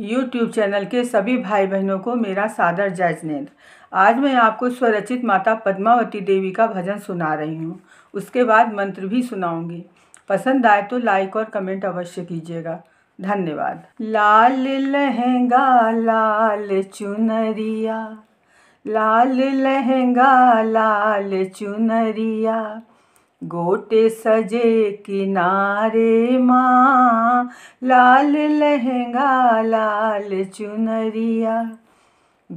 YouTube channel के सभी भाई बहनों को मेरा सादर जैजनेद आज मैं आपको स्वरचित माता पद्मावती देवी का भजन सुना रही हूँ उसके बाद मंत्र भी सुनाऊंगी पसंद आए तो लाइक और कमेंट अवश्य कीजिएगा धन्यवाद लाल लहंगा लाल चुनरिया लाल लहंगा लाल चुनरिया गोटे सजे किनारे माँ लाल लहंगा लाल चुनरिया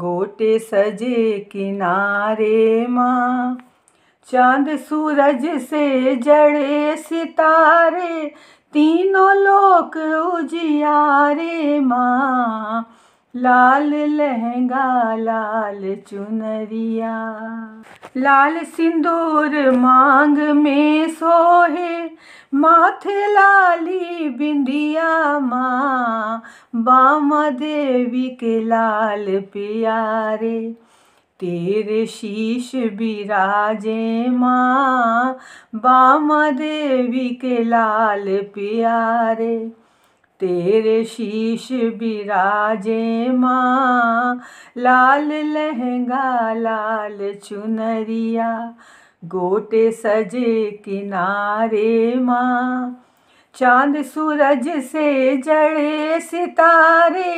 गोटे सजे किनारे माँ चांद सूरज से जड़े सितारे तीनों लोक उजियारे माँ लाल लहंगा लाल चुनरिया लाल सिंदूर मांग में सोहे माथे लाली बिंदिया माँ बामा देवी के लाल प्यारे तेरे शीश बिराजे माँ बामा देवी के लाल प्यारे तेरे शीश बिराजे माँ लाल लहंगा लाल चुनरिया गोटे सजे किनारे माँ चांद सूरज से जड़े सितारे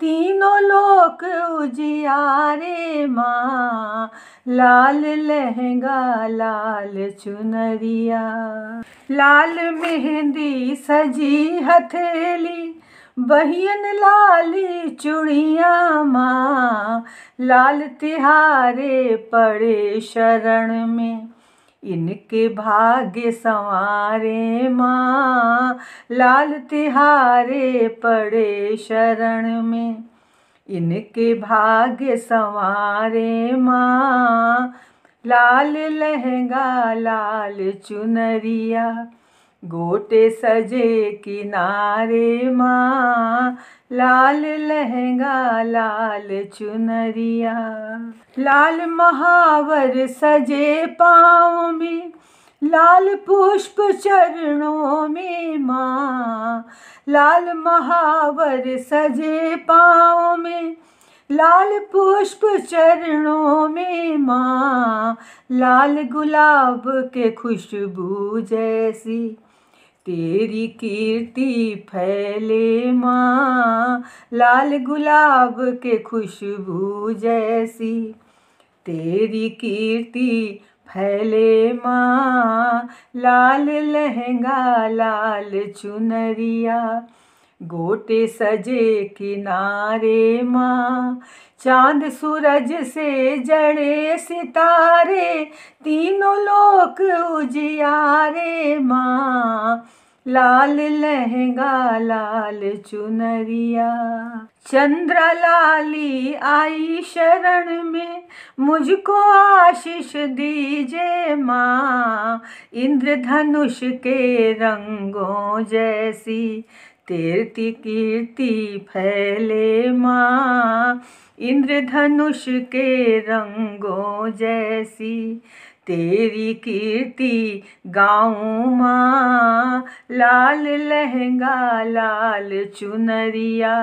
तीनों लोक उजियारे माँ लाल लहंगा लाल चुनरिया लाल मेहंदी सजी हथेली बहियन लाली चुड़िया माँ लाल तिहारे पड़े शरण में इनके भाग्य संवारे माँ लाल तिहारे पड़े शरण में इनके भाग्य संवारे माँ लाल लहंगा लाल चुनरिया गोटे सजे किनारे माँ लाल लहंगा लाल चुनरिया लाल महावर सजे पाँव में लाल पुष्प चरणों में माँ लाल महावर सजे पाँव में लाल पुष्प चरणों में माँ लाल गुलाब के खुशबू जैसी तेरी कीर्ति फैले माँ लाल गुलाब के खुशबू जैसी तेरी कीर्ति फैले माँ लाल लहंगा लाल चुनरिया गोटे सजे किनारे माँ चांद सूरज से जड़े सितारे तीनों लोक उजियारे माँ लाल लहंगा लाल चुनरिया चंद्र लाली आई शरण में मुझको आशीष दीजे माँ इंद्रधनुष के रंगों जैसी कीर्ति कीर्ति फैले माँ इंद्रधनुष के रंगों जैसी तेरी कीर्ति गाँव माँ लाल लहंगा लाल चुनरिया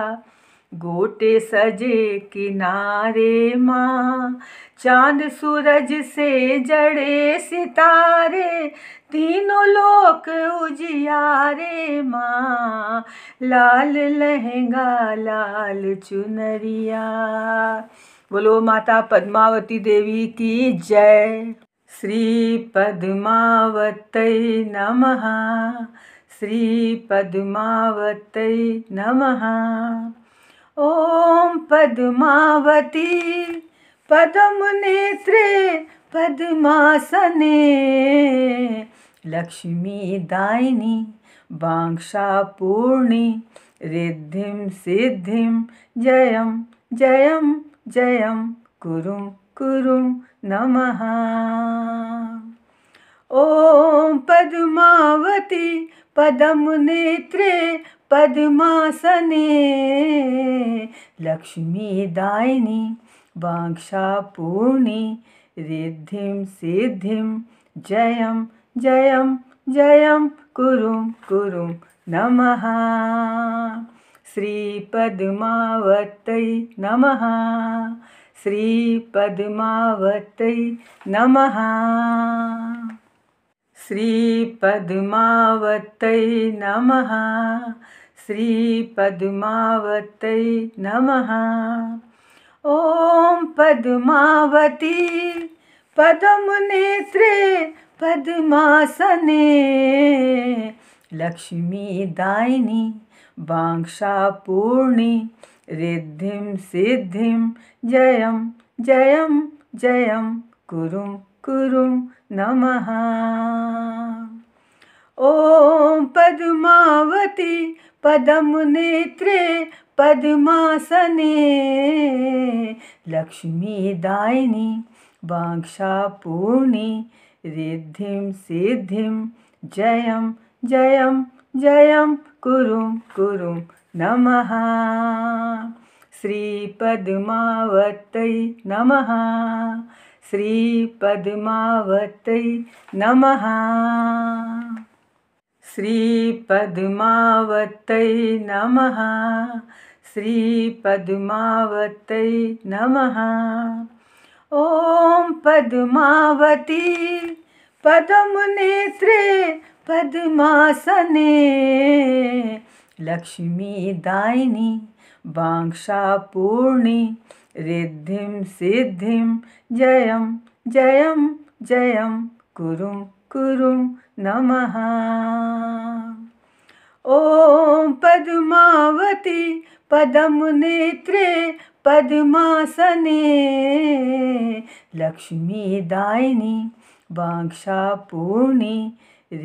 गोटे सजे किनारे माँ चांद सूरज से जड़े सितारे तीनों लोक उजियारे माँ लाल लहंगा लाल चुनरिया बोलो माता पद्मावती देवी की जय श्री पद्मावत नमः श्री पद्मावत नमः ओम पद्मावती पद्मनेत्रे पद्मासने लक्ष्मी दायिनी पूर्णी रिद्धिं सिद्धिं जयं जयं जयं कुरुं कुरुं नमः ॐ पद्मावती पद्मनेत्रे पद्मासने लक्ष्मीदायिनी रिद्धिं सिद्धिं जयं जयं जयं कुरुं कुरु नमः श्रीपद्मावतै नमः श्रीपद्मावतै नमः श्रीपद्मावत्यै नमः श्रीपद्मावतै नमः ॐ पद्मावती पद्मनेत्रे पद्मासने लक्ष्मीदायिनी वाङ्क्षापूर्णि रिद्धिं सिद्धिं जयं जयं जयं कुरुं कुरुं नमः ॐ पद्मावती पदमुनेत्रे पद्मासने लक्ष्मी दायिनी वाङ्क्षापूर्णि रिद्धिं सिद्धिं जय जयं जयं कुरुं कुरुं नमः पद्मावत नमः श्रीपद्मावत्यै नमः श्रीपद्मावत्यै नमः श्रीपद्मावत्यै नमः ॐ पद्मावती पद्मनेत्रे पद्मासने लक्ष्मीदायिनी बाङ्क्षापूर्णि रिद्धिं सिद्धिं जयं जयं जयं कुरुं कुरु नमः ॐ पद्मावती नेत्रे पद्मासने लक्ष्मीदायिनी वाङ्क्षापूर्णि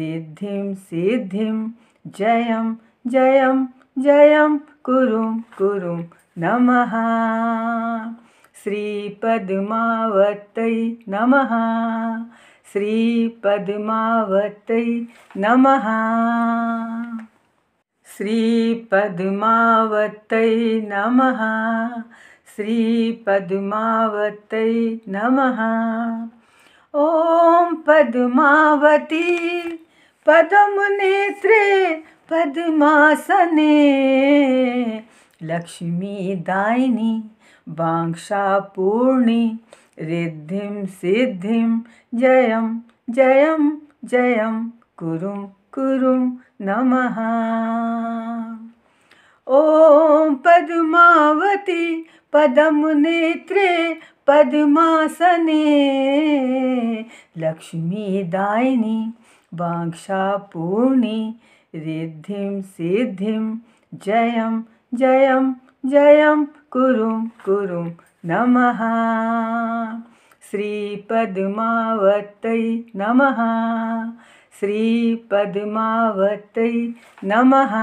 रिद्धिं सिद्धिं जयं जयं जयं कुरुं कुरुं नमः श्रीपद्मावत्यै नमः श्रीपद्मावतै नमः श्रीपद्मावतै नमः श्रीपद्मावतै नमः ॐ पद्मावती पद्मासने लक्ष्मीदायिनी बाङ्क्षापूर्णि रिद्धिं सिद्धिं जयं जयं जयं कुरुं कुरुं नमः ॐ पद्मावती पद्मनेत्रे पद्मासने लक्ष्मीदायिनी वाङ्क्षापूर्णि रिद्धिं सिद्धिं जयं जयं जयं कुरुं कुरुं नमः श्रीपद्मावतै नमः श्रीपद्मावतै नमः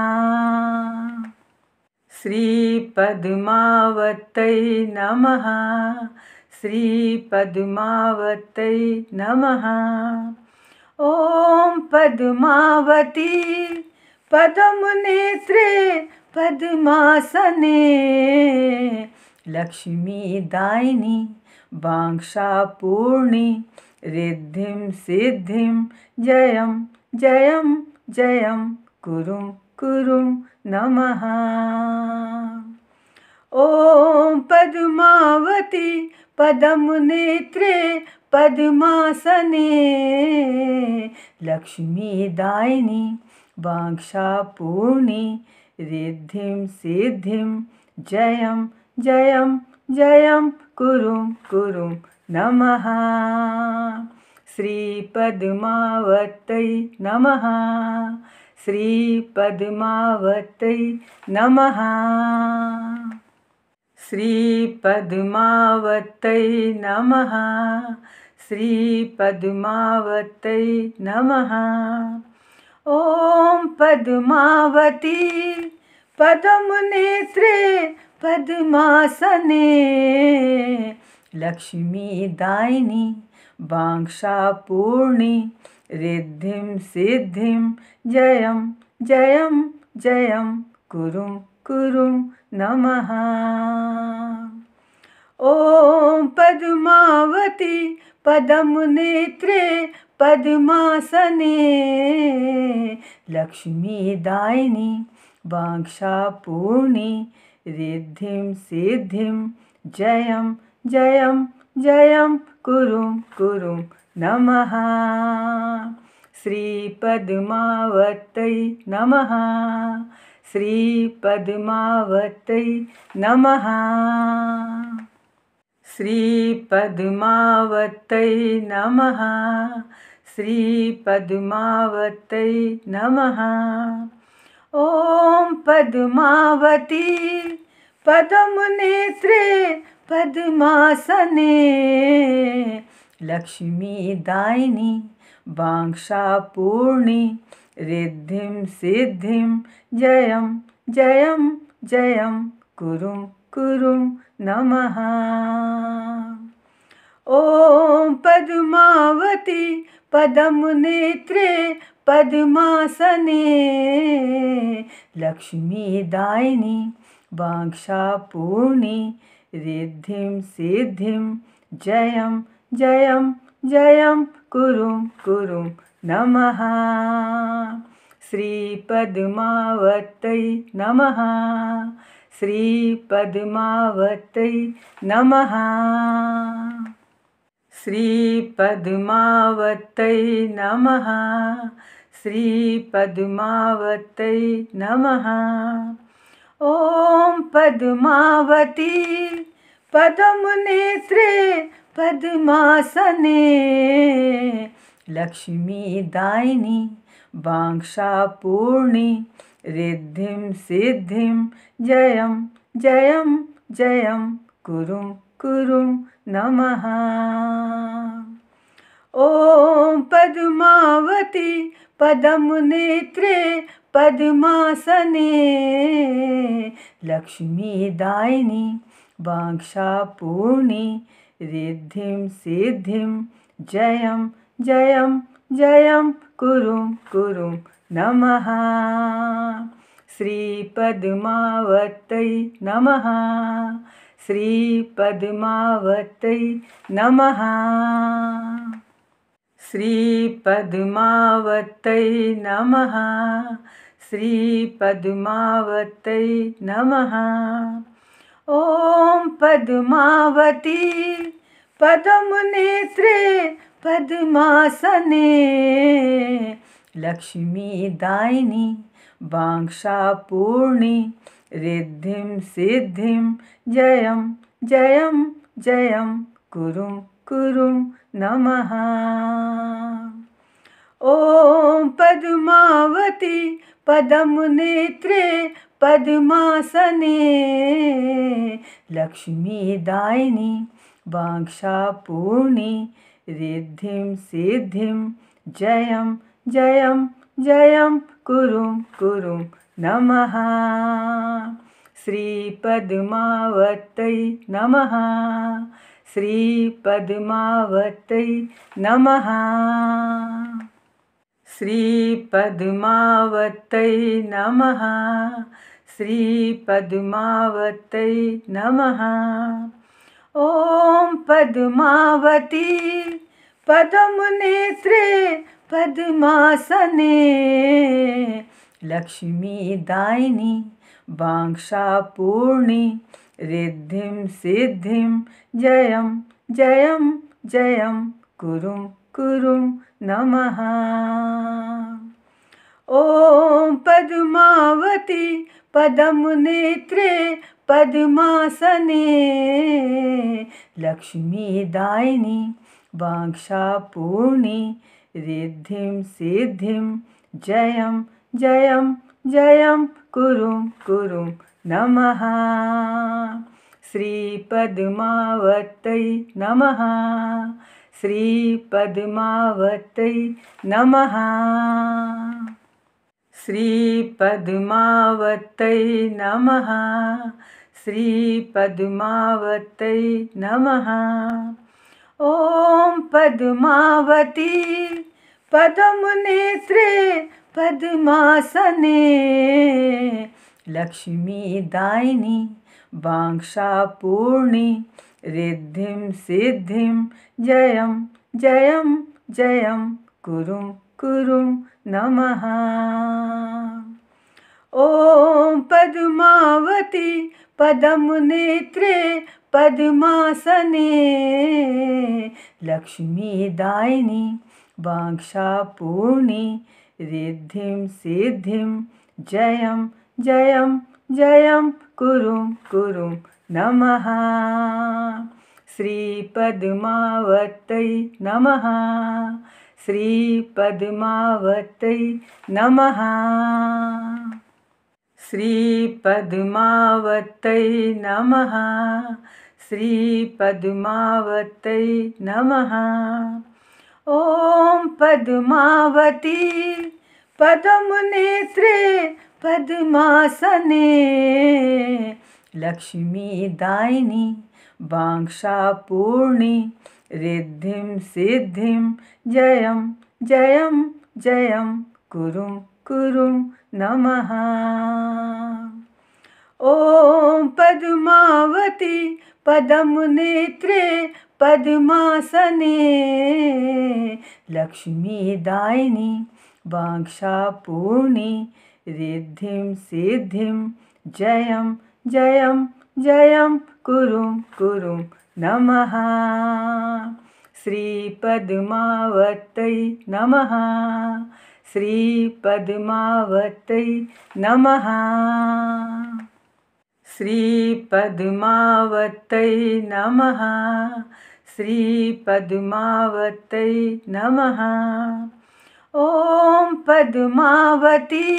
श्रीपद्मावतै नमः श्रीपद्मावतै नमः ॐ पद्मावती पद्मासने लक्ष्मी दायिनी पूर्णी रिद्धिं सिद्धिं जयं जयं जयं कुरुं कुरुं नमः ॐ पद्मावती पदं नेत्रे पद्मासने लक्ष्मीदायिनी पूर्णी रिद्धिं सिद्धिं जयं जयं जयं कुरुं कुरु नमः श्रीपद्मावतै नमः श्रीपद्मावतै नमः श्रीपद्मावतै नमः श्रीपद्मावतै नमः ॐ पद्मावती पद्मनेत्रे पद्मासने लक्ष्मीदायिनी बाङ्क्षापूर्णि रिद्धिं सिद्धिं जयं जयं जयं कुरुं कुरुं नमः ॐ पद्मावती पद्मनेत्रे पद्मासने लक्ष्मीदायिनी रिद्धिं सिद्धिं जयं जयं जयं कुरुं कुरुं नमः श्रीपद्मावतै नमः श्रीपद्मावतै नमः श्रीपद्मावतै नमः श्रीपद्मावतै नमः ॐ पद्मावती पद्मनेत्रे पद्मासने लक्ष्मी दायिनी पूर्णी रिद्धिं सिद्धिं जयं जयं जयं कुरुं कुरुं नमः ॐ पद्मावती पदमुनेत्रे पद्मासने लक्ष्मी दायिनी वाङ्क्षापूर्णि रिद्धिं सिद्धिं जयं जयं जयं कुरुं कुरुं नमः श्रीपद्मावत्यै नमः श्रीपद्मावत्यै नमः श्रीपद्मावत्यै नमः श्रीपद्मावत्यै नमः ॐ पद्मावती पद्मनेत्रे पद्मासने लक्ष्मीदायिनी वाङ्क्षापूर्णि रिद्धिं सिद्धिं जयं जयं जयं कुरुं कुरुं नमः ॐ पद्मावती पदं नेत्रे पद्मासने लक्ष्मीदायिनी वाङ्क्षापूर्णि रिद्धिं सिद्धिं जयं जयं जयं कुरुं कुरुं नमः श्रीपद्मावत्यै नमः श्रीपद्मावत्यै नमः श्रीपद्मावत्यै नमः श्रीपद्मावत्यै नमः ॐ पद्मावती पद्मनेत्रे पद्मासने लक्ष्मीदायिनी बाङ्क्षापूर्णि रिद्धिं सिद्धिं जयं जयं जयं कुरुं कुरु नमः ॐ पद्मावती पदं नेत्रे पद्मासने लक्ष्मीदायिनी वाङ्क्षापूर्णि रिद्धिं सिद्धिं जयं जयं जयं कुरुं कुरुं नमः श्रीपद्मावत्यै नमः श्री श्रीपद्मावत्यै नमः श्रीपद्मावत्यै नमः श्रीपद्मावत्यै नमः ॐ पद्मावती पद्मनेत्रे पद्मासने लक्ष्मीदायिनी बाङ्क्षापूर्णी रिद्धिं सिद्धिं जयं जयं जयं कुरुं कुरुं नमः ॐ पद्मावती पद्मनेत्रे पद्मासने लक्ष्मीदायिनी वाङ्क्षापूर्णि रिद्धिं सिद्धिं जयं जयं जयं कुरुं कुरुं नमः श्रीपद्मावतै नमः श्रीपद्मावतै नमः श्रीपद्मावतै नमः श्रीपद्मावतै नमः ॐ पद्मावती पद्मासने लक्ष्मी दायिनी वाङ्क्षापूर्णी रिद्धिं सिद्धिं जयं जयं जयं कुरुं कुरुं नमः ॐ पद्मावती पदं नेत्रे पद्मासने लक्ष्मीदायिनी वाङ्क्षापूर्णी रिद्धिं सिद्धिं जयं जयं जयं कुरुं कुरुं नमः श्रीपद्मावत्यै नमः श्रीपद्मावत्यै नमः श्रीपद्मावत्यै नमः श्रीपद्मावत्यै नमः ॐ पद्मावती पद्मनेत्रे पद्मासने लक्ष्मी दायिनी पूर्णी रिद्धिं सिद्धिं जयं जयं जयं कुरुं कुरुं नमः ॐ पद्मावती पदं नेत्रे पद्मासने लक्ष्मीदायिनी पूर्णी रिद्धिं सिद्धिं जयं जयं जयं कुरुं कुरुं नमः श्रीपद्मावत्यै नमः श्रीपद्मावत्यै नमः श्रीपद्मावत्यै नमः श्रीपद्मावत्यै नमः ॐ पद्मावती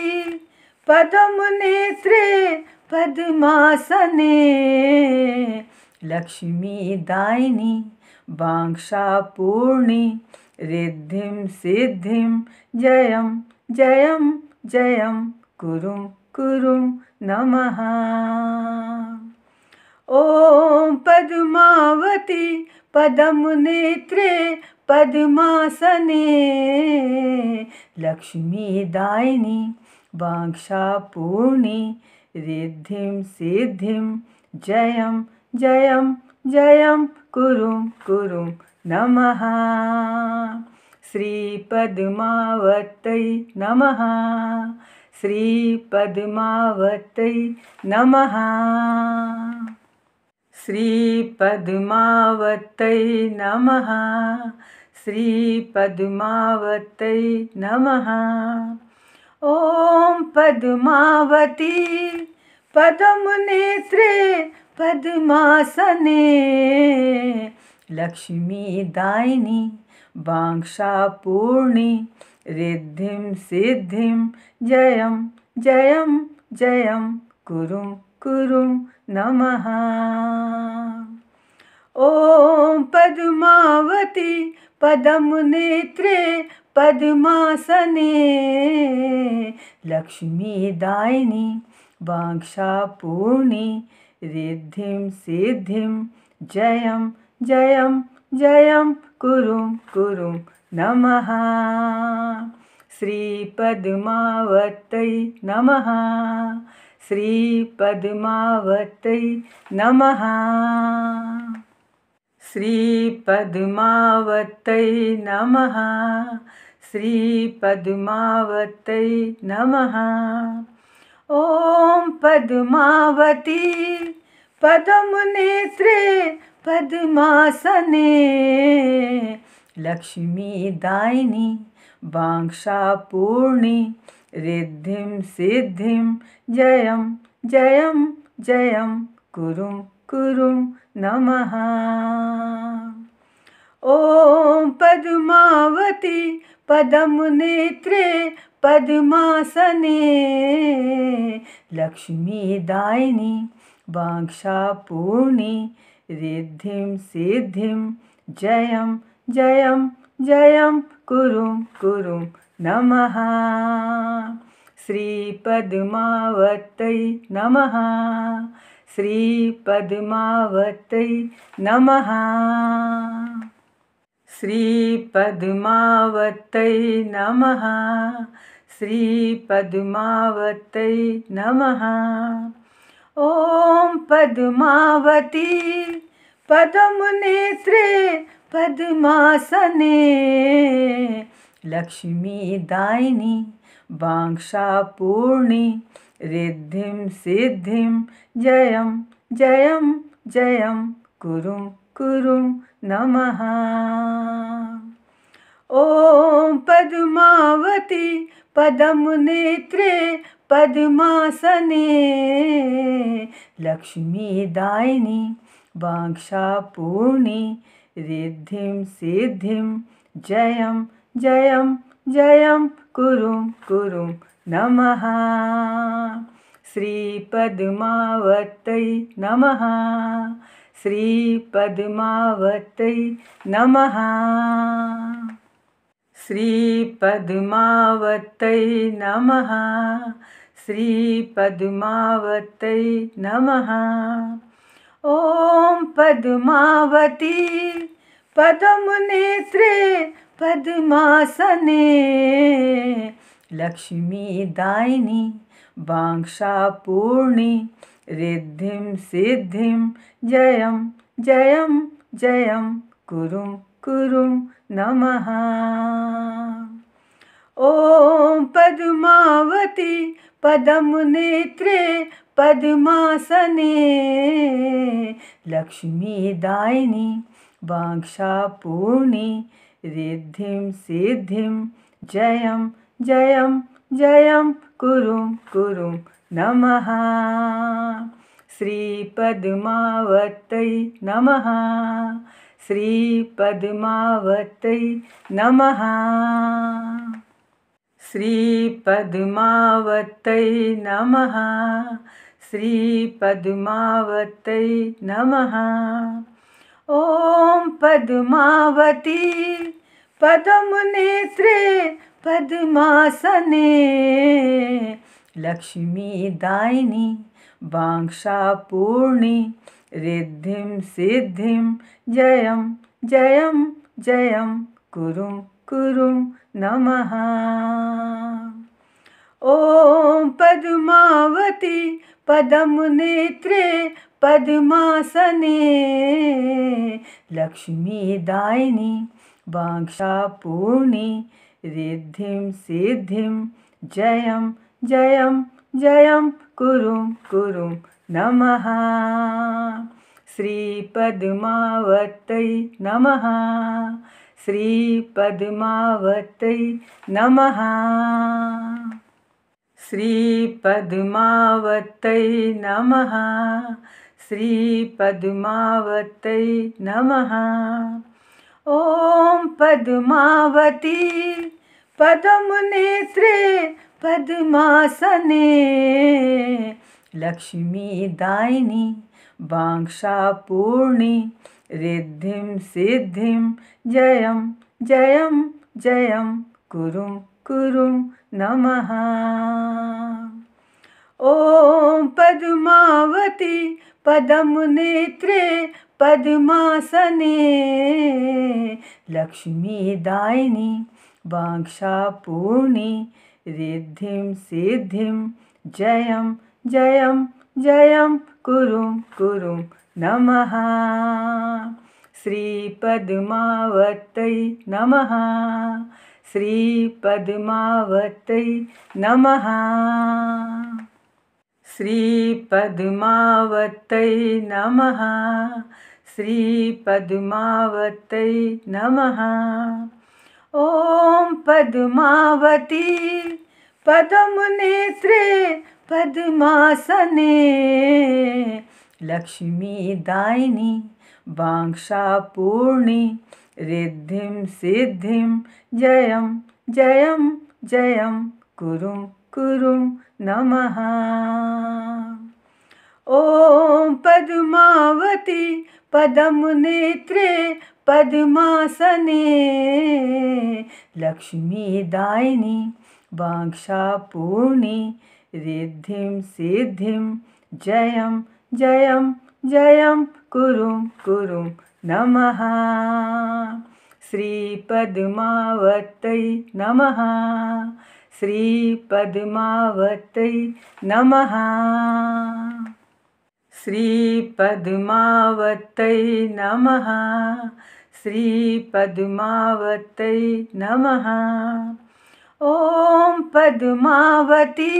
पद्मनेत्रे पद्मासने लक्ष्मीदायिनी बाङ्क्षापूर्णि रिद्धिं सिद्धिं जयं जयं जयं कुरुं कुरुं नमः ॐ पद्मावती पदमुनेत्रे पद्मासने लक्ष्मी दायिनी वाङ्क्षापूर्णि रिद्धिं सिद्धिं जयं जयं जयं कुरुं कुरुं नमः श्रीपद्मावत्यै नमः श्रीपद्मावत्यै नमः श्रीपद्मावत्यै नमः श्रीपद्मावत्यै नमः ॐ पद्मावती पद्मनेत्रे पद्मासने लक्ष्मीदायिनी बाङ्क्षापूर्णि रिद्धिं सिद्धिं जयं जयं जयं कुरुं कुरु नमः ॐ पद्मावती पदं नेत्रे पद्मासने लक्ष्मीदायिनी वाङ्क्षापूर्णि रिद्धिं सिद्धिं जयं जयं जयं कुरुं कुरुं नमः श्रीपद्मावत्यै नमः श्रीपद्मावतै नमः श्रीपद्मावतै नमः श्रीपद्मावतै नमः ॐ पद्मावती पद्मनेत्रे पद्मासने लक्ष्मीदायिनी बाङ्क्षापूर्णि रिद्धिं सिद्धिं जयं जयं जयं कुरुं कुरुं नमः ॐ पद्मावती पदम नेत्रे पद्मासने लक्ष्मीदायिनी वाङ्क्षापूर्णि रिद्धिं सिद्धिं जयं जयं जयं कुरुं कुरुं नमः श्रीपद्मावतै नमः श्रीपद्मावतै नमः श्रीपद्मावतै नमः श्रीपद्मावतै नमः ॐ पद्मावती पद्मासने लक्ष्मी दायिनी पूर्णी रिद्धिं सिद्धिं जयं जयं जयं कुरुं कुरुं नमः ॐ पद्मावती पद्मनेत्रे पद्मासने लक्ष्मीदायिनी पूर्णी रिद्धिं सिद्धिं जयं जयं जयं कुरुं कुरु नमः श्रीपद्मावतै नमः श्रीपद्मावतै नमः श्रीपद्मावतै नमः श्रीपद्मावतै नमः ॐ पद्मावती पदमुनेत्रे पद्मासने लक्ष्मी दायिनी पूर्णी रिद्धिं सिद्धिं जयं जयं जयं कुरुं कुरुं नमः ॐ पद्मावती पद्मनेत्रे पद्मासने लक्ष्मीदायिनी पूर्णी रिद्धिं सिद्धिं जयं जयं जयं कुरुं कुरुं नमः श्रीपद्मावतै नमः श्रीपद्मावतै नमः श्रीपद्मावतै नमः श्रीपद्मावतै नमः ॐ पद्मावती पद्मनेत्रे पद्मासने लक्ष्मीदायिनी वाङ्क्षापूर्णि रिद्धिं सिद्धिं जयं जयं जयं कुरुं कुरुं नमः ॐ पद्मावती पदमुनेत्रे पद्मासने लक्ष्मी दायिनी वाङ्क्षापूर्णि रिद्धिं सिद्धिं जयं जयं जयं कुरुं कुरुं नमः श्रीपद्मावत्यै नमः श्रीपद्मावत्यै नमः श्रीपद्मावत्यै नमः श्री श्रीपद्मावत्यै नमः ॐ पद्मावती पद्मनेत्रे पद्मासने लक्ष्मीदायिनी बाङ्क्षापूर्णि रिद्धिं सिद्धिं जयं जयं जयं कुरुं कुरुं नमः ॐ पद्मावती पदम पदमनेत्रे पद्मासने लक्ष्मीदायिनी वाङ्क्षापूर्णि रिद्धिं सिद्धिं जयं जयं जयं कुरुं कुरुं नमः श्रीपद्मावत्यै नमः श्रीपद्मावत्यै नमः श्रीपद्मावत्यै नमः श्रीपद्मावत्यै नमः ॐ पद्मावती पद्मनेत्रे पद्मासने लक्ष्मीदायिनी बाङ्क्षापूर्णि रिद्धिं सिद्धिं जयं जयं जयं कुरुं कुरु नमः ॐ पद्मावती नेत्रे पद्मासने लक्ष्मीदायिनी वाङ्क्षापूर्णि रिद्धिं सिद्धिं जयं जयं जयं कुरुं कुरुं नमः श्रीपद्मावत्यै नमः श्रीपद्मावतै नमः श्रीपद्मावतै नमः श्रीपद्मावतै नमः ॐ पद्मावती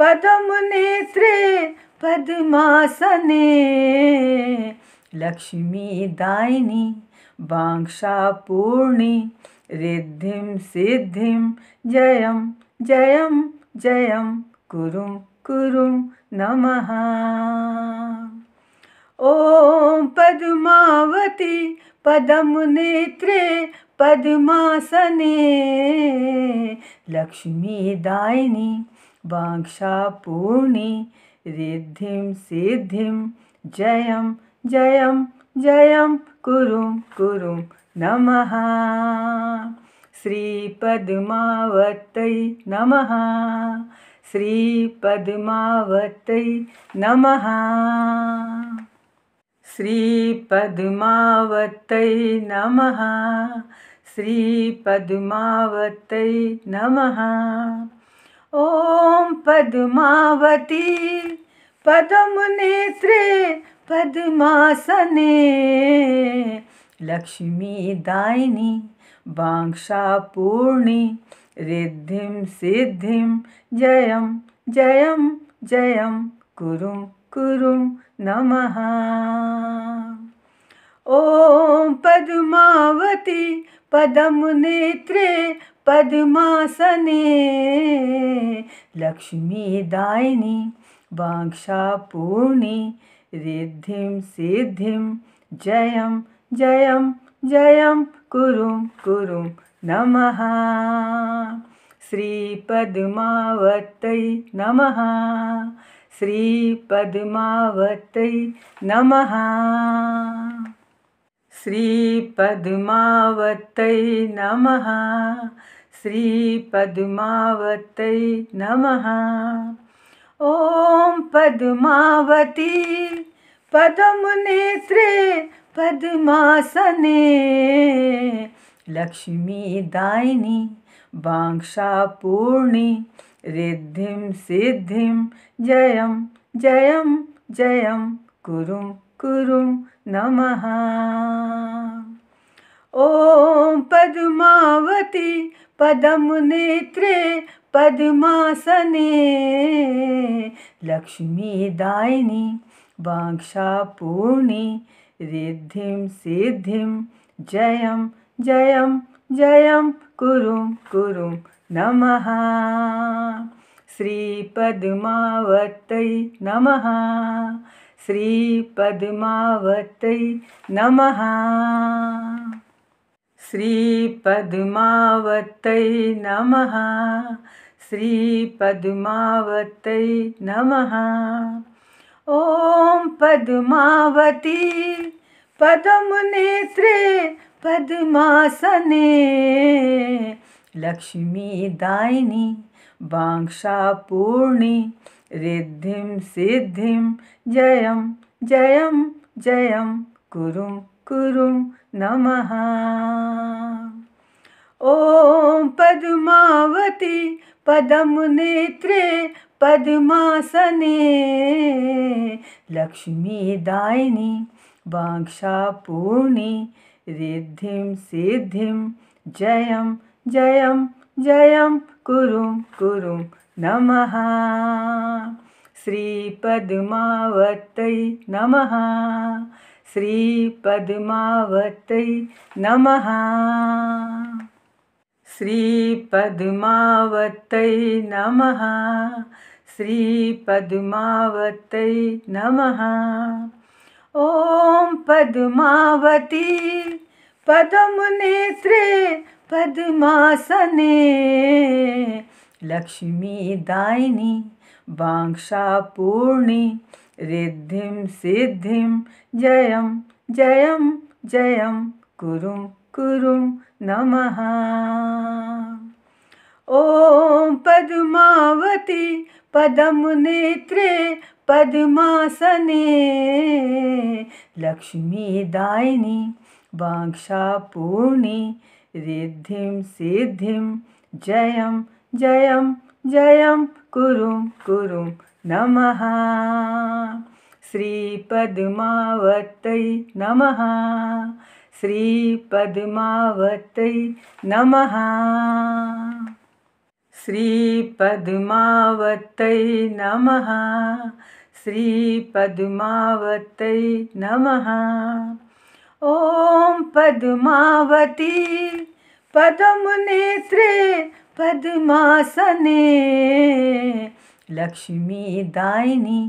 पद्मनेत्रे पद्मासने लक्ष्मीदायिनी बाङ्क्षापूर्णि रिद्धिं सिद्धिं जयं जयं जयं कुरुं कुरुं नमः ॐ पद्मावती पदम नेत्रे पद्मासने लक्ष्मीदायिनी वाङ्क्षापूर्णि रिद्धिं सिद्धिं जयं जयं जयं कुरुं कुरुं नमः श्रीपद्मावत्यै नमः श्रीपद्मावत्यै नमः श्रीपद्मावत्यै नमः श्रीपद्मावत्यै नमः ॐ पद्मावती पद्मनेत्रे पद्मासने लक्ष्मी दायिनी पूर्णी रिद्धिं सिद्धिं जयं जयं जयं कुरुं कुरुं नमः ॐ पद्मावती पद्मनेत्रे पद्मासने लक्ष्मीदायिनी वाङ्क्षापूर्णि रिद्धिं सिद्धिं जयम जयं जयं कुरुं कुरुं नमः श्रीपद्मावत्यै नमः श्रीपद्मावत्यै नमः श्रीपद्मावत्यै नमः श्रीपद्मावत्यै नमः ॐ पद्मावती पद्मनेत्रे पद्मासने लक्ष्मी दायिनी पूर्णी रिद्धिं सिद्धिं जयं जयं जयं कुरुं कुरुं नमः ॐ पद्मावती पदं नेत्रे पद्मासने लक्ष्मीदायिनी पूर्णी रिद्धिं सिद्धिं जयं जयं जयं कुरुं कुरुं नमः श्रीपद्मावतै नमः श्रीपद्मावतै नमः श्रीपद्मावतै नमः श्रीपद्मावतै नमः ॐ पद्मावती पद्मनेत्रे पद्मासने लक्ष्मी दायिनी पूर्णि रिद्धिं सिद्धिं जयं जयं जयं कुरुं कुरुं नमः ॐ पद्मावती पदमुनेत्रे पद्मासने लक्ष्मी दायिनी वाङ्क्षापूर्णि रिद्धिं सिद्धिं जयं जयं जयं कुरुं कुरुं नमः श्री श्रीपद्मावत्यै नमः श्री श्रीपद्मावत्यै नमः श्री श्रीपद्मावत्यै नमः श्रीपद्मावत्यै नमः ॐ पद्मावती पद्मनेत्रे पद्मासने लक्ष्मीदायिनी वाङ्क्षापूर्णि रिद्धिं सिद्धिं जयं जयं जयं कुरुं कुरुं नमः ॐ पद्मावती पदं नेत्रे पद्मासने लक्ष्मीदायिनी वाङ्क्षापूर्णि रिद्धिं सिद्धिं जयं जयं जयं कुरुं कुरुं नमः श्रीपद्मावत्यै नमः श्रीपद्मावत्यै नमः श्रीपद्मावत्यै नमः श्रीपद्मावत्यै नमः ॐ पद्मावती पद्मनेत्रे पद्मासने लक्ष्मीदायिनी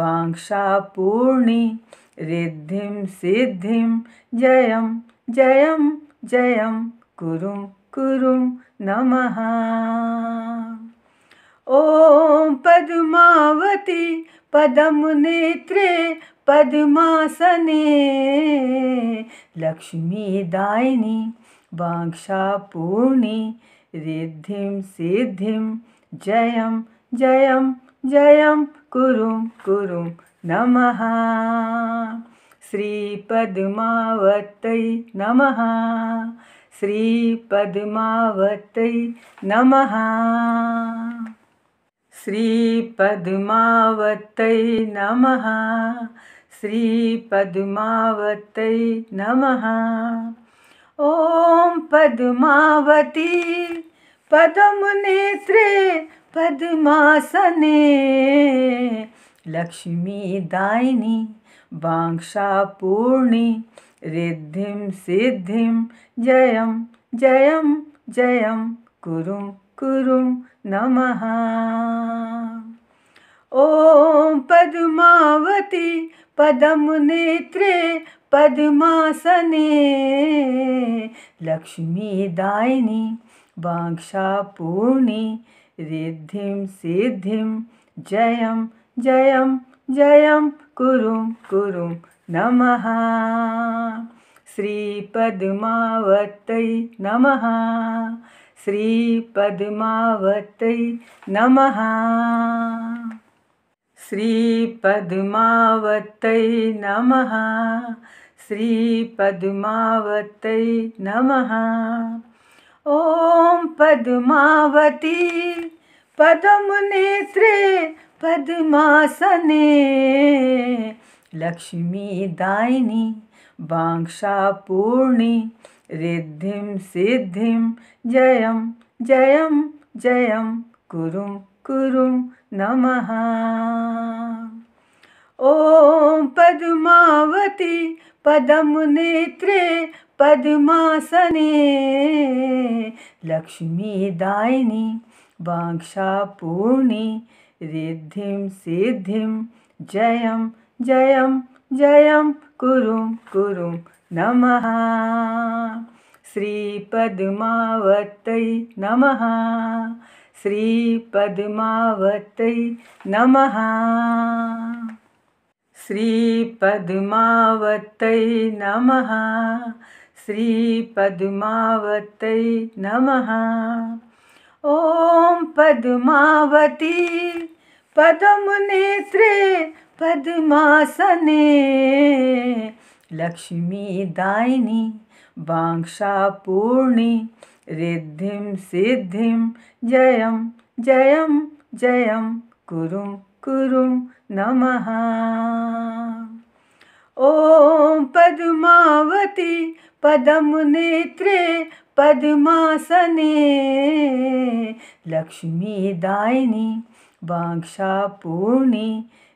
बाङ्क्षापूर्णि रिद्धिं सिद्धिं जयं जयं जयं कुरुं कुरु नमः ॐ पद्मावती पदं नेत्रे पद्मासने लक्ष्मीदायिनी वाङ्क्षापूर्णि रिद्धिं सिद्धिं जयं जयं जयं कुरुं कुरुं नमः श्रीपद्मावत्यै नमः श्रीपद्मावतै नमः श्रीपद्मावतै नमः श्रीपद्मावतै नमः ॐ पद्मावती पद्मनेत्रे पद्मासने लक्ष्मीदायिनी बाङ्क्षापूर्णि रिद्धिं सिद्धिं जयं जयं जयं कुरुं कुरुं नमः ॐ पद्मावती पदम नेत्रे पद्मासने लक्ष्मी लक्ष्मीदायिनी वाङ्क्षापूर्णि रिद्धिं सिद्धिं जयं जयं जयं कुरुं कुरुं नमः श्रीपद्मावत्यै नमः श्रीपद्मावत्यै नमः श्रीपद्मावत्यै नमः श्रीपद्मावत्यै नमः ॐ पद्मावती पद्मनेत्रे पद्मासने लक्ष्मी दायिनी पूर्णी रिद्धिं सिद्धिं जयं जयं जयं कुरुं कुरुं नमः ॐ पद्मावती पद्मनेत्रे पद्मासने लक्ष्मीदायिनी वाङ्क्षापूर्णि रिद्धिं सिद्धिं जयं जयं जयं कुरुं कुरुं नमः श्रीपद्मावत्यै नमः श्रीपद्मावत्यै नमः श्रीपद्मावत्यै नमः श्रीपद्मावत्यै नमः ॐ पद्मावती पद्मनेत्रे पद्मासने लक्ष्मी दायिनी पूर्णी रिद्धिं सिद्धिं जयं जयं जयं कुरुं कुरुं नमः ॐ पद्मावती पदं नेत्रे पद्मासने लक्ष्मीदायिनी पूर्णी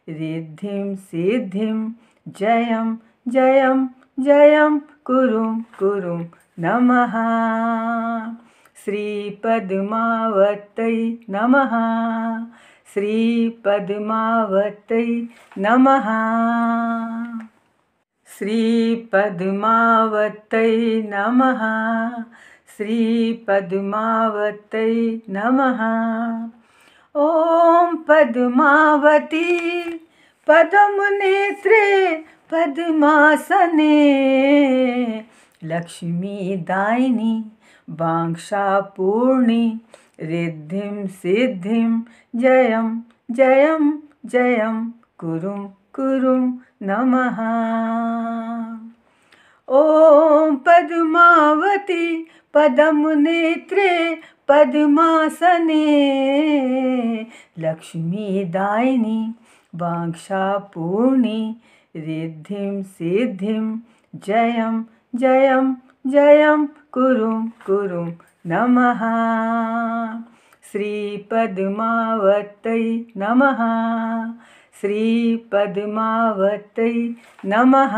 रिद्धिं सिद्धिं जयं जयं जयं कुरुं कुरुं नमः श्रीपद्मावत्यै नमः श्रीपद्मावत्यै नमः श्रीपद्मावत्यै नमः श्रीपद्मावत्यै नमः ॐ पद्मावती पद्मनेत्रे पद्मासने लक्ष्मी दायिनी पूर्णि रिद्धिं सिद्धिं जयं जयं जयं कुरुं कुरुं नमः ॐ पद्मावती पदमुनेत्रे पद्मासने लक्ष्मी दायिनी पूर्णी रिद्धिं सिद्धिं जयं जयं जयं कुरुं कुरुं नमः श्री श्रीपद्मावत्यै नमः श्री श्रीपद्मावत्यै नमः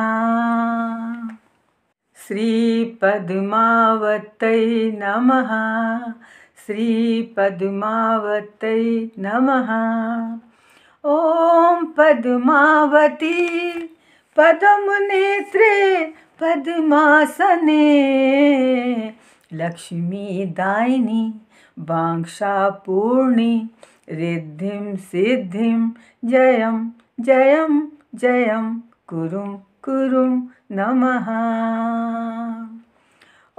श्रीपद्मावत्यै नमः श्रीपद्मावत्यै नमः ॐ पद्मावती पद्मनेत्रे पद्मासने लक्ष्मीदायिनी बाङ्क्षापूर्णि रिद्धिं सिद्धिं जयं जयं जयं कुरुं कुरु नमः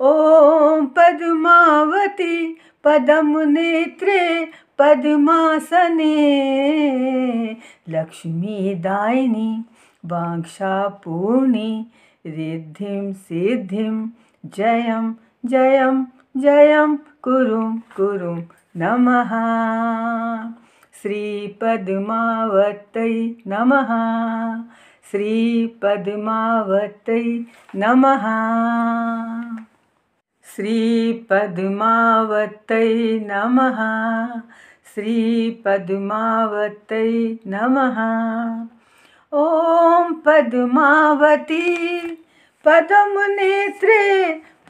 ॐ पद्मावती पदं नेत्रे पद्मासने लक्ष्मीदायिनी वाङ्क्षापूर्णि रिद्धिं सिद्धिं जयं जयं जयं कुरुं कुरुं नमः श्रीपद्मावत्यै नमः श्री श्रीपद्मावत्यै नमः श्रीपद्मावत्यै नमः श्रीपद्मावत्यै नमः ॐ पद्मावती पद्मनेत्रे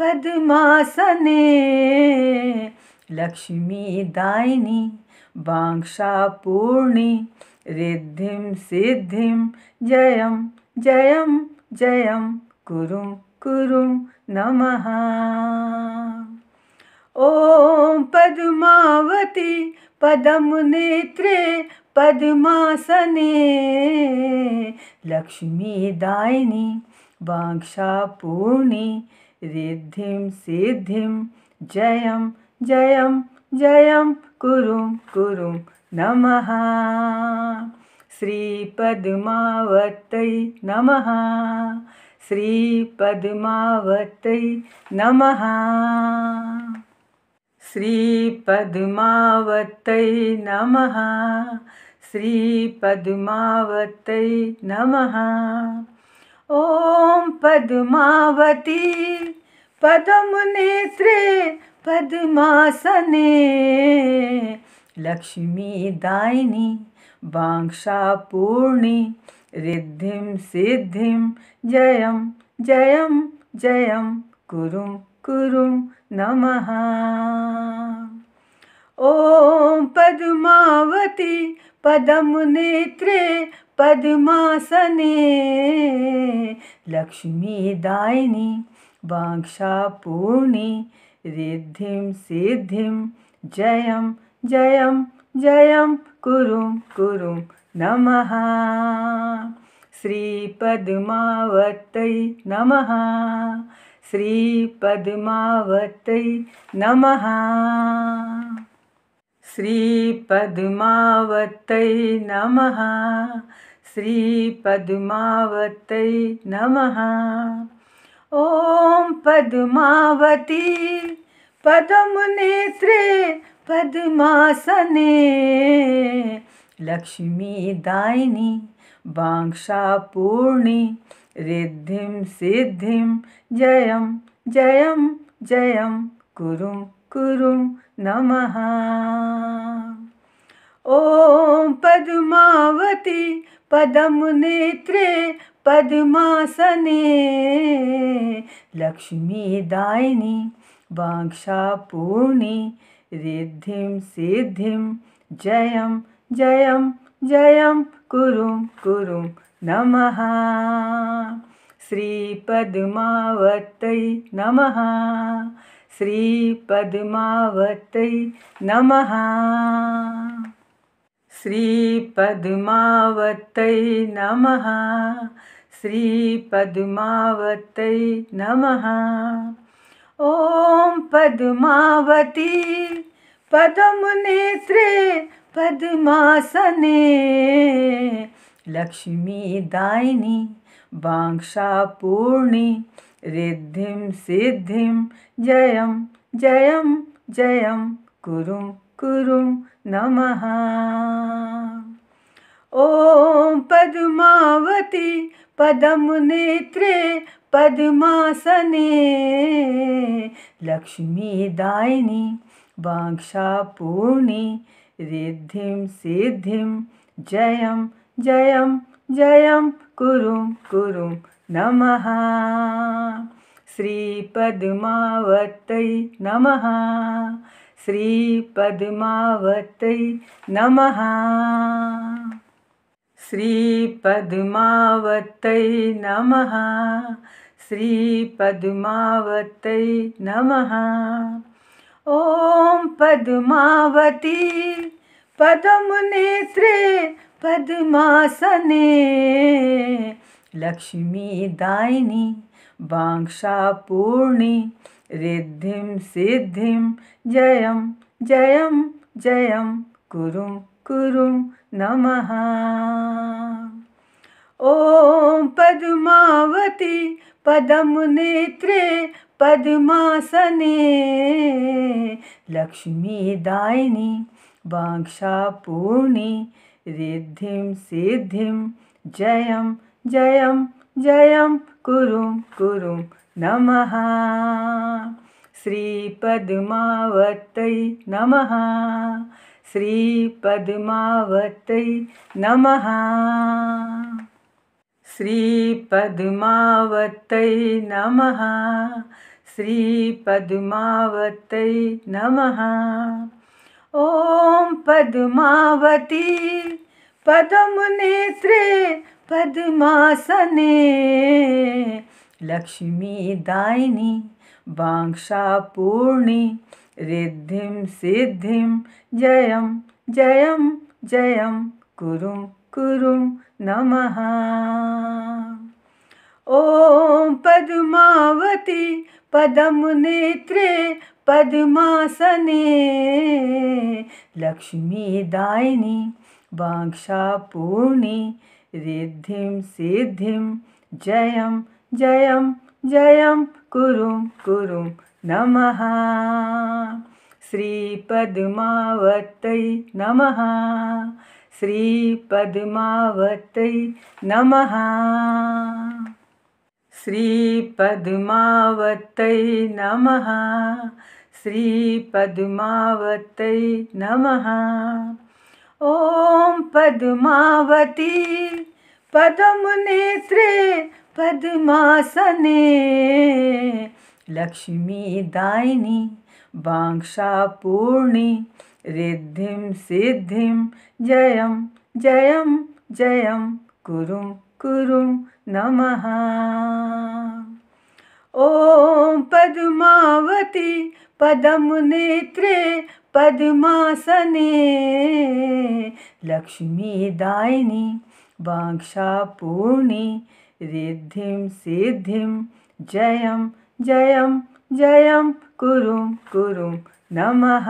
पद्मासने लक्ष्मीदायिनी वाङ्क्षापूर्णी रिद्धिं सिद्धिं जयं जयं जयं कुरुं कुरुं नमः ॐ पद्मावती पद्मनेत्रे पद्मासने लक्ष्मीदायिनी वाङ्क्षापूर्णि रिद्धिं सिद्धिं जयं जयं जयं कुरुं कुरुं नमः श्रीपद्मावत्यै नमः श्रीपद्मावत्यै नमः श्रीपद्मावत्यै नमः श्रीपद्मावत्यै नमः ॐ पद्मावती पद्मनेत्रे पद्मासने लक्ष्मी दायिनी पूर्णी रिद्धिं सिद्धिं जयं जयं जयं कुरुं कुरुं नमः ॐ पद्मावती पदं नेत्रे पद्मासने लक्ष्मीदायिनी वाङ्क्षापूर्णि रिद्धिं सिद्धिं जयं जयं जयं कुरुं कुरुं नमः श्रीपद्मावत्यै नमः श्रीपद्मावत्यै नमः श्रीपद्मावत्यै नमः श्रीपद्मावत्यै नमः ॐ पद्मावती पद्मनेत्रे पद्मासने लक्ष्मी दायिनी पूर्णी रिद्धिं सिद्धिं जयं जयं जयं कुरुं कुरुं नमः ॐ पद्मावती पदं नेत्रे पद्मासने लक्ष्मीदायिनी पूर्णी रिद्धिं सिद्धिं जयं जयं जयं कुरुं कुरुं नमः श्रीपद्मावत्यै नमः श्रीपद्मावत्यै नमः श्रीपद्मावत्यै नमः श्रीपद्मावत्यै नमः ॐ पद्मावती पद्मनेत्रे पद्मासने लक्ष्मीदायिनी बाङ्क्षापूर्णि रिद्धिं सिद्धिं जयं जयं जयं कुरुं कुरुं नमः ॐ पद्मावती पदमुनेत्रे पद्मासने लक्ष्मीदायिनी वाङ्क्षापूर्णि रिद्धिं सिद्धिं जय जय जयं कुरुं कुरुं नमः श्रीपद्मावत्यै नमः श्रीपद्मावत्यै नमः श्रीपद्मावत्यै नमः श्रीपद्मावत्यै नमः ॐ पद्मावती पदं नेत्रे पद्मासने लक्ष्मीदायिनी वाङ्क्षापूर्णि रिद्धिं सिद्धिं जयं जयं जयं कुरुं गुरुं नमः ॐ पद्मावती पदं नेत्रे पद्मासने लक्ष्मीदायिनी वाङ्क्षापूर्णि रिद्धिं सिद्धिं जयं जयं जयं कुरुं कुरुं नमः श्रीपद्मावत्यै नमः श्रीपद्मावतै नमः श्रीपद्मावतै नमः श्रीपद्मावतै नमः ॐ पद्मावती पद्मनेत्रे पद्मासने लक्ष्मीदायिनी बाङ्क्षापूर्णि रिद्धिं सिद्धिं जय जय जयं कुरुं कुरुं नमः ओम पद्मावती पदम नेत्रे पद्मासने लक्ष्मीदायिनी वाङ्क्षापूर्णि रिद्धिं सिद्धिं जय जयं जयं कुरुं कुरुं नमः श्रीपद्मावत्यै नमः श्रीपद्मावत्यै नमः श्रीपद्मावत्यै नमः श्रीपद्मावत्यै नमः ॐ पद्मावती पद्मनेत्रे पद्मासने लक्ष्मी दायिनी पूर्णी रिद्धिं सिद्धिं जयं जयं जयं कुरुं कुरुं नमः ॐ पद्मावती पद्मनेत्रे पद्मासने लक्ष्मीदायिनी पूर्णी रिद्धिं सिद्धिं जयं जयं जयं कुरु कुरु नमः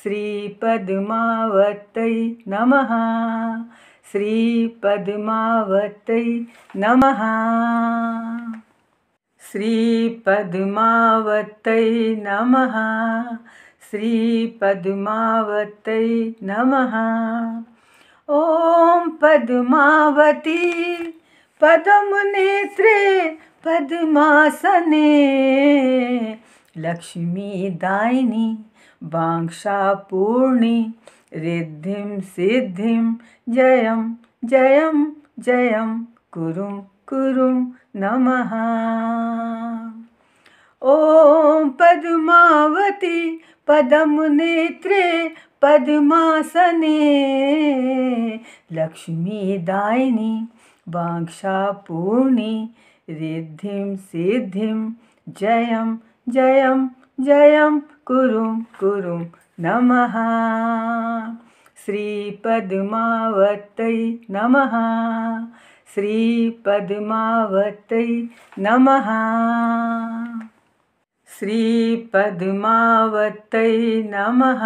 श्रीपद्मावतै नमः श्रीपद्मावतै नमः श्रीपद्मावतै नमः श्रीपद्मावतै नमः ॐ पद्मावती पद्ममुनेश्रे पद्मासने लक्ष्मी दायिनी पूर्णी रिद्धिं सिद्धिं जयं जयं जयं कुरुं कुरुं नमः ॐ पद्मावती पदं नेत्रे पद्मासने लक्ष्मीदायिनी पूर्णी रिद्धिं सिद्धिं जयं जयं जयं कुरुं कुरुं नमः श्रीपद्मावत्यै नमः श्रीपद्मावत्यै नमः श्रीपद्मावत्यै नमः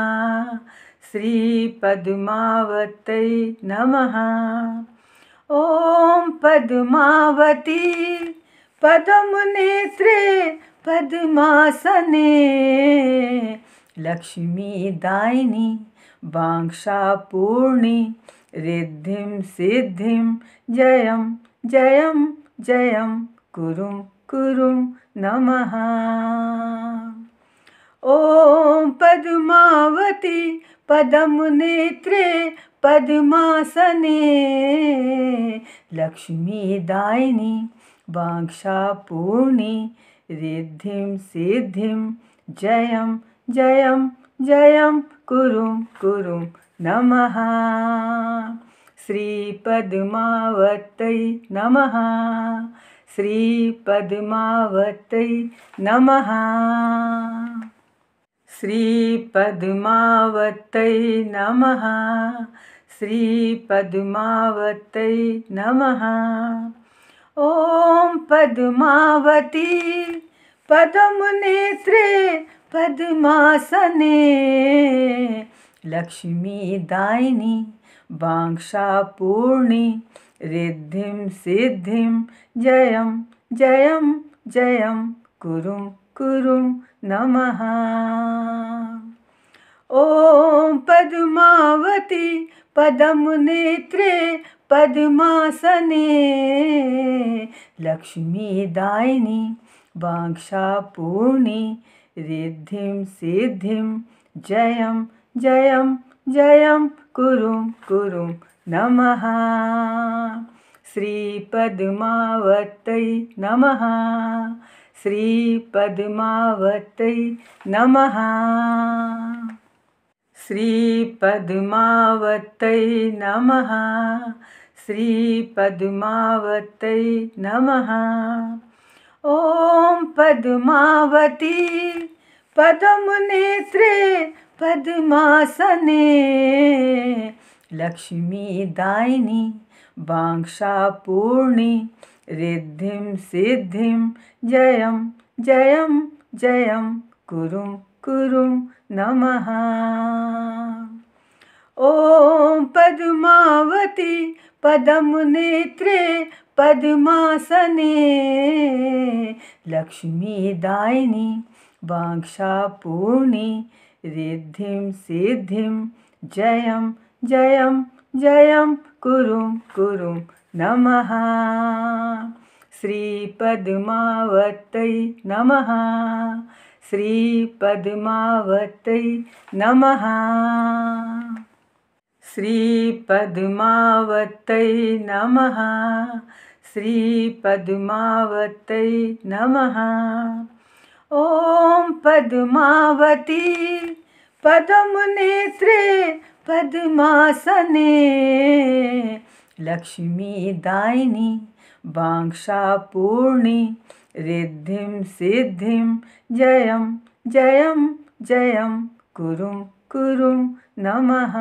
श्रीपद्मावत्यै नमः पद्मावती पद्मनेत्रे पद्मासने लक्ष्मी दायिनी बांक्षापूर्णी रिद्धिं सिद्धिं जयं जयं जयं कुरुं कुरुं नमः ॐ पद्मावती पदमुनेत्रे पद्मासने लक्ष्मी दायिनी पूर्णी रिद्धिं सिद्धिं जयं जयं जयं कुरुं कुरुं नमः श्री श्रीपद्मावत्यै नमः श्री श्रीपद्मावत्यै नमः श्रीपद्मावत्यै नमः श्रीपद्मावत्यै नमः ॐ पद्मावती पद्मनेत्रे पद्मासने लक्ष्मीदायिनी बाङ्क्षापूर्णि रिद्धिं सिद्धिं जयं जयं जयं कुरुं कुरुं नमः ॐ पद्मावती नेत्रे पद्मासने लक्ष्मीदायिनी वाङ्क्षापूर्णि रिद्धिं सिद्धिं जयं जयं जयं कुरुं कुरुं नमः श्रीपद्मावत्यै नमः श्रीपद्मावतै नमः श्रीपद्मावतै नमः श्रीपद्मावतै नमः ॐ पद्मावती पद्मनेत्रे पद्मासने लक्ष्मीदायिनी बाङ्क्षापूर्णि रिद्धिं सिद्धिं जयं जयं जयं कुरुं कुरुं नमः ॐ पद्मावती पदम नेत्रे पद्मासने लक्ष्मीदायिनी वाङ्क्षापूर्णि रिद्धिं सिद्धिं जयं जयं जयं कुरुं कुरुं नमः श्रीपद्मावतै नमः श्रीपद्मावतै नमः श्रीपद्मावतै नमः श्रीपद्मावतै नमः ॐ पद्मावती पद्मासने लक्ष्मी दायिनी पूर्णी रिद्धिं सिद्धिं जयं जयं जयं कुरुं कुरुं नमः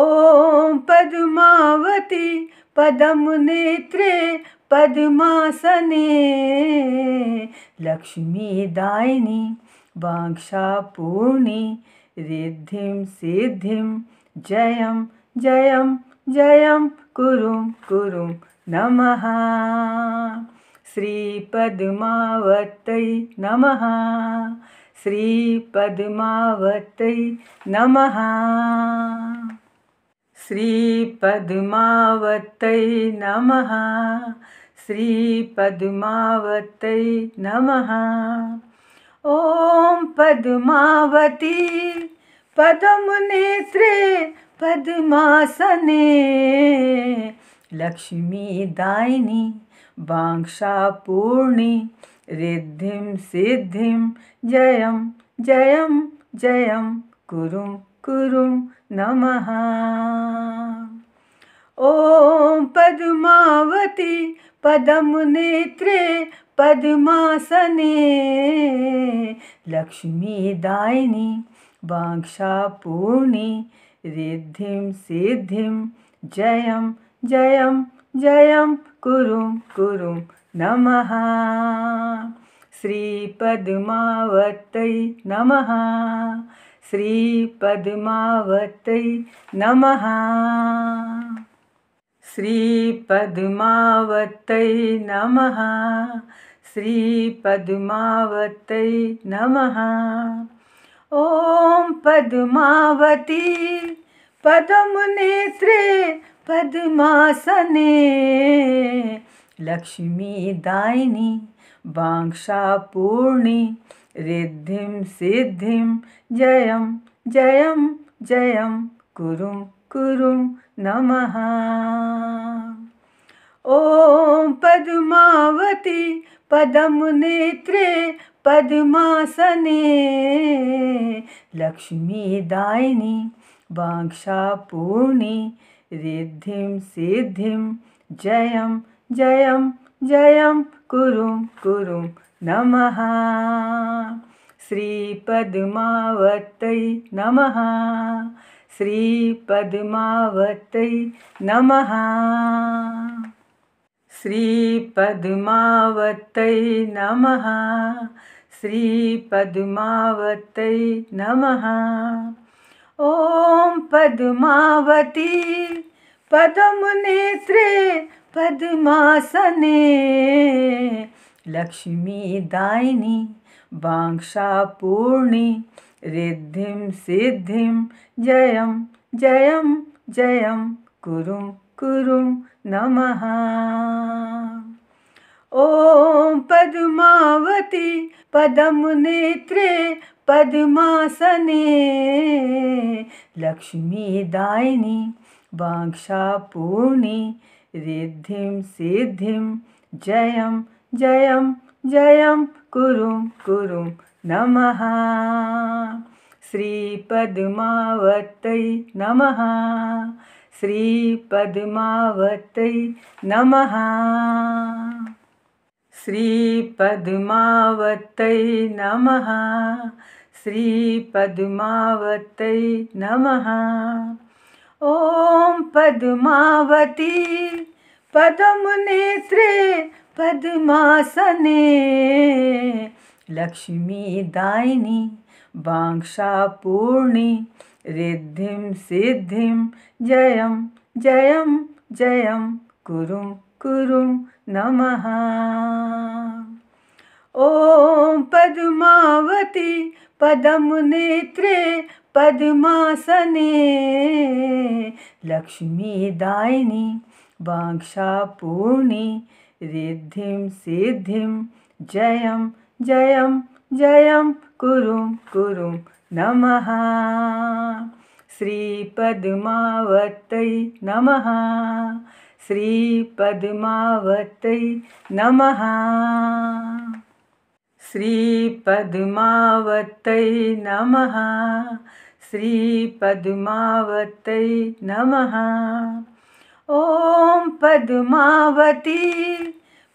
ॐ पद्मावती पद्मनेत्रे पद्मासने लक्ष्मीदायिनी वाङ्क्षापूर्णि रिद्धिं सिद्धिं जयं जयं जयं कुरुं कुरुं नमः श्रीपद्मावतै नमः श्रीपद्मावतै नमः श्रीपद्मावतै नमः श्रीपद्मावतै नमः ॐ पद्मावती पद्मनेत्रे पद्मासने लक्ष्मीदायिनी दायिनी बांक्षापूर्णी रिद्धिं सिद्धिं जयं जयं जयं कुरुं कुरुं नमः ॐ पद्मावती पद्मनेत्रे पद्मासने लक्ष्मीदायिनी रिद्धिं सिद्धिं जयं जयं जयं कुरुं कुरु नमः श्रीपद्मावतै नमः श्रीपद्मावत्य नमः श्रीपद्मावतै नमः श्रीपद्मावतै नमः ॐ पद्मावती पद्मनेत्रे पद्मासने लक्ष्मी दायिनी पूर्णि रिद्धिं सिद्धिं जयं जयं जयं कुरुं कुरुं नमः ॐ पद्मावती पदमुनेत्रे पद्मासने लक्ष्मी दायिनी वाङ्क्षापूर्णि रिद्धिं सिद्धिं जयं जयं जयं कुरुं कुरुं नमः श्री श्रीपद्मावत्यै नमः श्री श्रीपद्मावत्यै नमः श्रीपद्मावत्यै नमः श्रीपद्मावत्यै नमः ॐ पद्मावती पद्मनेत्रे पद्मासने लक्ष्मीदायिनी वाङ्क्षापूर्णि रिद्धिं सिद्धिं जयं जयं जयं कुरुम् गुरुं नमः ॐ पद्मावती नेत्रे पद्मासने लक्ष्मीदायिनी वाङ्क्षापूर्णि रिद्धिं सिद्धिं जयं जयं जयं कुरुं कुरुं नमः श्रीपद्मावत्यै नमः श्रीपद्मावतै नमः श्रीपद्मावतै नमः श्रीपद्मावतै नमः ॐ पद्मावती पद्मनेत्रे पद्मासने लक्ष्मीदायिनी बाङ्क्षापूर्णि रिद्धिं सिद्धिं जयं जयं जयं कुरुं कुरुं नमः ॐ पद्मावती पद्मनेत्रे पद्मासने लक्ष्मीदायिनी वाङ्क्षापूर्णि रिद्धिं सिद्धिं जयं जयं जयं कुरुं कुरुं नमः श्रीपद्मावतै नमः श्रीपद्मावतै नमः श्रीपद्मावतै नमः श्रीपद्मावतै नमः ॐ पद्मावती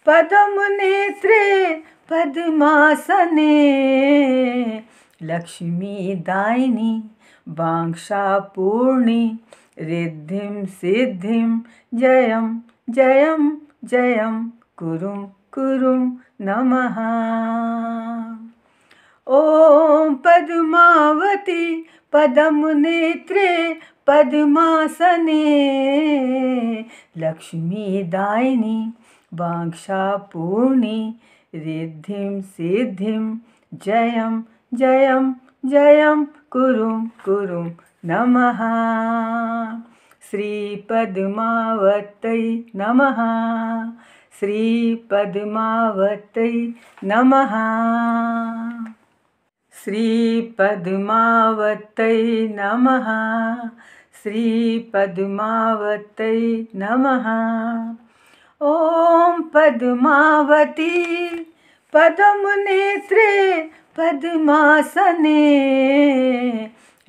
पद्मनेत्रे पद्मासने लक्ष्मी दायिनी वाङ्क्षापूर्णी रिद्धिं सिद्धिं जयं जयं जयं कुरुं कुरुं नमः ॐ पद्मावती पदं नेत्रे पद्मासने लक्ष्मीदायिनी वाङ्क्षापूर्णी रिद्धिं सिद्धिं जयम जयं जयं कुरुं कुरुं नमः श्रीपद्मावत्यै नमः श्रीपद्मावत्यै नमः श्रीपद्मावत्यै नमः श्रीपद्मावत्यै नमः ॐ पद्मावती पद्मनेत्रे पद्मासने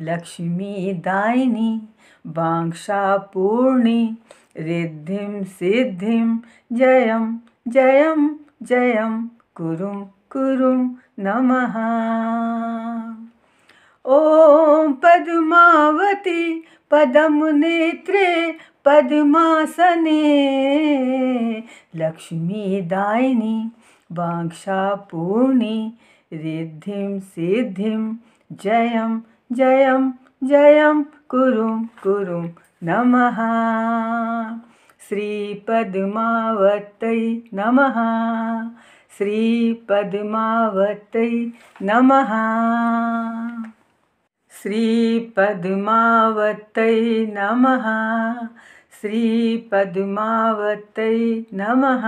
लक्ष्मी दायिनी पूर्णी रिद्धिं सिद्धिं जयं जयं जयं कुरुं कुरुं नमः ॐ पद्मावती पदं नेत्रे पद्मासने लक्ष्मीदायिनी पूर्णी रिद्धिं सिद्धिं जयं जयं जयं कुरुं कुरुं नमः श्रीपद्मावत्यै नमः श्रीपद्मावत्यै नमः श्रीपद्मावत्यै नमः श्रीपद्मावत्यै नमः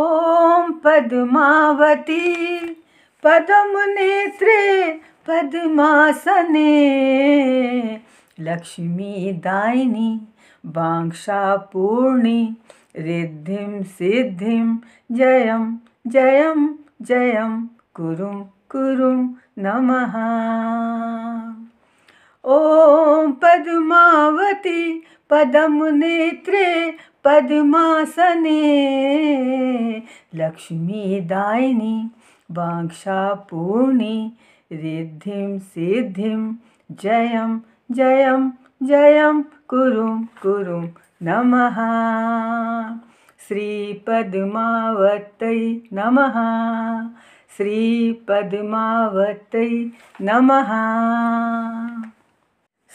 ॐ पद्मावती पद्मनेत्रे पद्मासने लक्ष्मी दायिनी पूर्णि रिद्धिं सिद्धिं जयं जयं जयं कुरुं कुरुं नमः ॐ पद्मावती पदमुनेत्रे पद्मासने लक्ष्मी दायिनी वाङ्क्षापूर्णि रिद्धिं सिद्धिं जयं जयं जयं कुरुं कुरुं नमः श्रीपद्मावत्यै नमः श्रीपद्मावत्यै नमः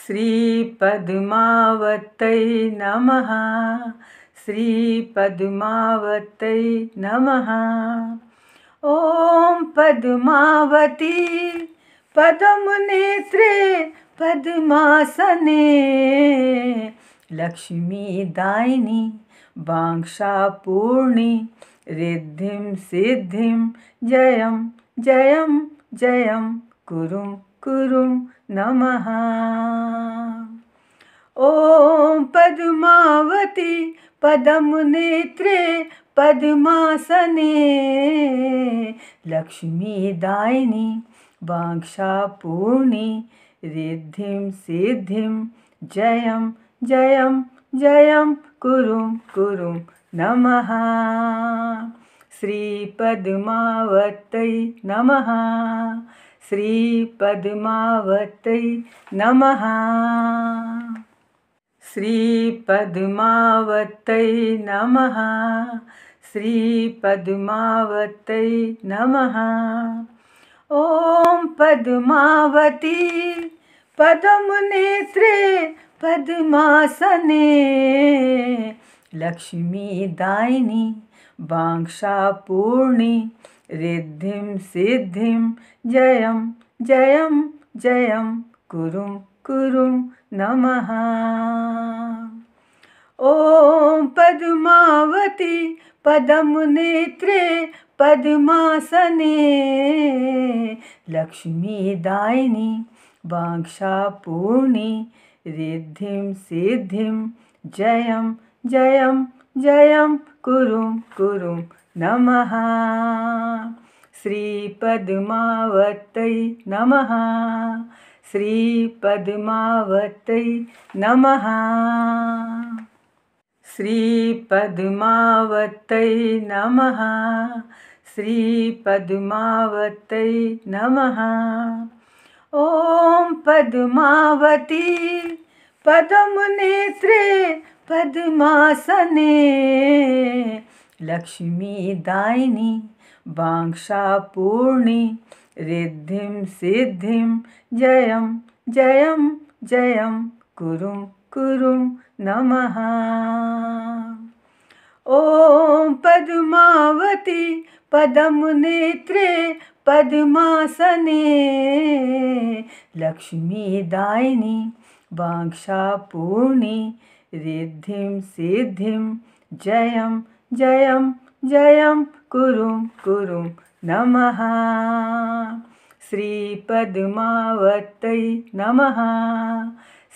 श्रीपद्मावत्यै नमः श्री पद्मावत नमः ओम पद्मावती पद्म नेत्रे पद्मासने लक्ष्मी दायिनी बांक्षा बाङ्क्षापूर्णि रिद्धिं सिद्धिं जयं जयं जयं कुरुं कुरुं नमः ॐ पद्मावती पदं नेत्रे पद्मासने लक्ष्मीदायिनी वाङ्क्षापूर्णि रिद्धिं सिद्धिं जयं जयं जयं कुरुं कुरुं नमः श्रीपद्मावत्यै नमः श्रीपद्मावत्यै नमः श्रीपद्मावत्यै नमः श्रीपद्मावत्यै नमः ॐ पद्मावती पद्मनेत्रे पद्मासने लक्ष्मीदायिनी बाङ्क्षापूर्णि रिद्धिं सिद्धिं जयं जयं जयं कुरुं कुरु नमः ॐ पद्मावती नेत्रे पद्मासने लक्ष्मीदायिनी वाङ्क्षापूर्णि रिद्धिं सिद्धिं जयं जयं जयं कुरुं कुरुं नमः श्रीपद्मावत्यै नमः श्री पद्मावत नमः पद्मावत नमः पद्मावत नमः ओम पद्मावती पद्मनेत्रे पद्मासने लक्ष्मीदायिनी वाङ्क्षापूर्णि रिद्धिं सिद्धिं जयं जयं जयं कुरुं कुरुं नमः ॐ पद्मावती पदम नेत्रे पद्मासने लक्ष्मीदायिनी वाङ्क्षापूर्णि रिद्धिं सिद्धिं जयं जयं जयं कुरुं कुरुं नमः श्रीपद्मावत्यै नमः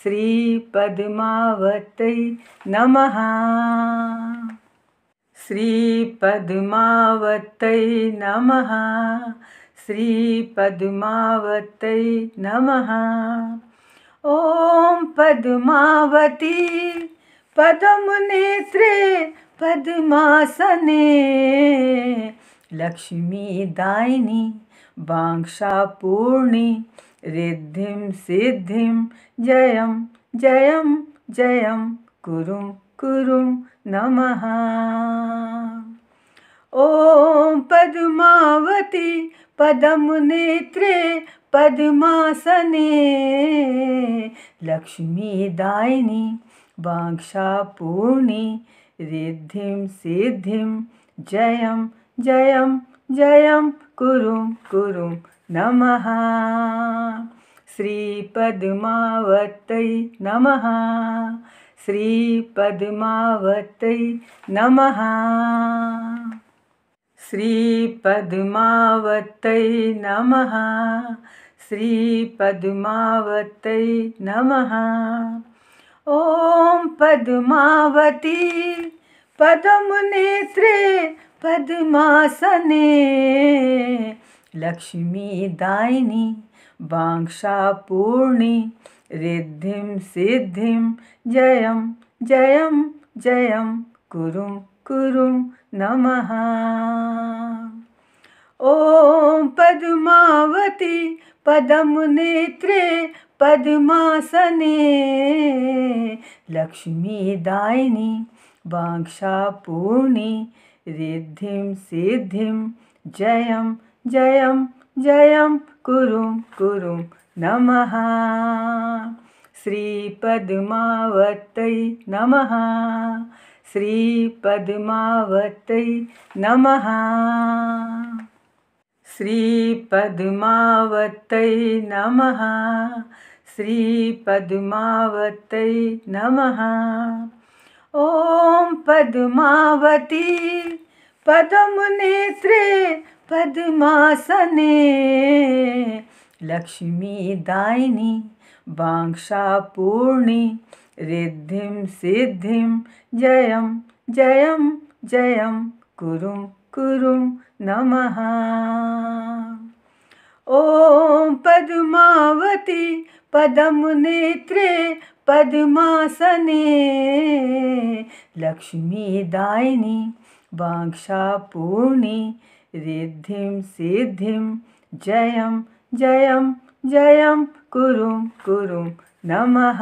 श्रीपद्मावत्यै नमः श्रीपद्मावत्यै नमः श्रीपद्मावत्यै नमः ॐ पद्मावती पद्मनेत्रे पद्मासने लक्ष्मी दायिनी पूर्णी रिद्धिं सिद्धिं जयं जयं जयं कुरुं कुरुं नमः ॐ पद्मावती पद्मनेत्रे पद्मासने लक्ष्मीदायिनी वाङ्क्षापूर्णी रिद्धिं सिद्धिं जयं जयं जयं कुरुं कुरुं नमः श्रीपद्मावतै नमः श्रीपद्मावतै नमः श्रीपद्मावतै नमः श्रीपद्मावतै नमः पद्मावती नेत्रे पद्मासने लक्ष्मी दायिनी बांक्षा वाङ्क्षापूर्णि रिद्धिं सिद्धिं जयं जयं जयं कुरुं कुरुं नमः ओम पद्मावती नेत्रे पद्मासने लक्ष्मी दायिनी वाङ्क्षापूर्णि रिद्धिं सिद्धिं जयं जयं जयं कुरुं कुरुं नमः श्री श्रीपद्मावत्यै नमः श्री श्रीपद्मावत्यै नमः श्री श्रीपद्मावत्यै नमः श्रीपद्मावत्यै नमः ॐ पद्मावती पद्मनेत्रे पद्मासने लक्ष्मीदायिनी बाङ्क्षापूर्णि रिद्धिं सिद्धिं जयं जयं जयं कुरुं कुरुं नमः ॐ पद्मावती पदम पदमुनेत्रे पद्मासने लक्ष्मीदायिनी वाङ्क्षापूर्णि रिद्धिं सिद्धिं जयं जयं जयं कुरुं कुरुं नमः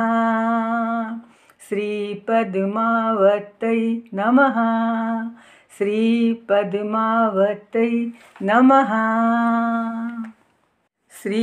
श्रीपद्मावत्यै नमः श्रीपद्मावत्यै नमः श्री